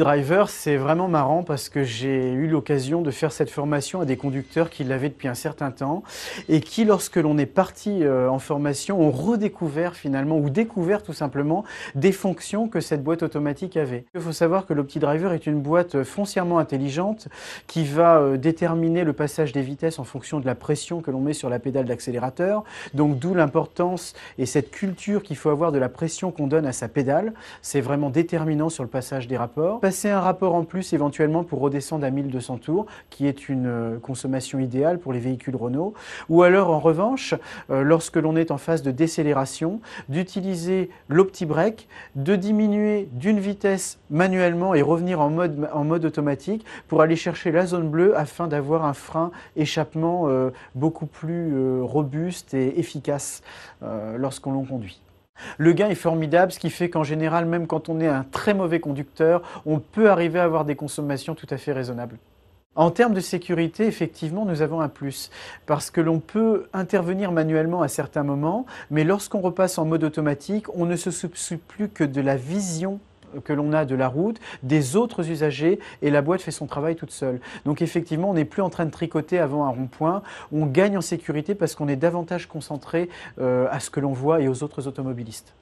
Driver, c'est vraiment marrant parce que j'ai eu l'occasion de faire cette formation à des conducteurs qui l'avaient depuis un certain temps et qui, lorsque l'on est parti euh, en formation, ont redécouvert finalement ou découvert tout simplement des fonctions que cette boîte automatique avait. Il faut savoir que l'OptiDriver est une boîte foncièrement intelligente qui va euh, déterminer le passage des vitesses en fonction de la pression que l'on met sur la pédale d'accélérateur, donc d'où l'importance et cette culture qu'il faut avoir de la pression qu'on donne à sa pédale. C'est vraiment déterminant sur le passage des rapports c'est un rapport en plus éventuellement pour redescendre à 1200 tours, qui est une euh, consommation idéale pour les véhicules Renault. Ou alors, en revanche, euh, lorsque l'on est en phase de décélération, d'utiliser l'opti-break, de diminuer d'une vitesse manuellement et revenir en mode, en mode automatique pour aller chercher la zone bleue afin d'avoir un frein échappement euh, beaucoup plus robuste et efficace lorsqu'on l'on conduit. Le gain est formidable, ce qui fait qu'en général, même quand on est un très mauvais conducteur, on peut arriver à avoir des consommations tout à fait raisonnables. En termes de sécurité, effectivement, nous avons un plus, parce que l'on peut intervenir manuellement à certains moments, mais lorsqu'on repasse en mode automatique, on ne se soucie plus que de la vision que l'on a de la route, des autres usagers, et la boîte fait son travail toute seule. Donc effectivement, on n'est plus en train de tricoter avant un rond-point, on gagne en sécurité parce qu'on est davantage concentré euh, à ce que l'on voit et aux autres automobilistes.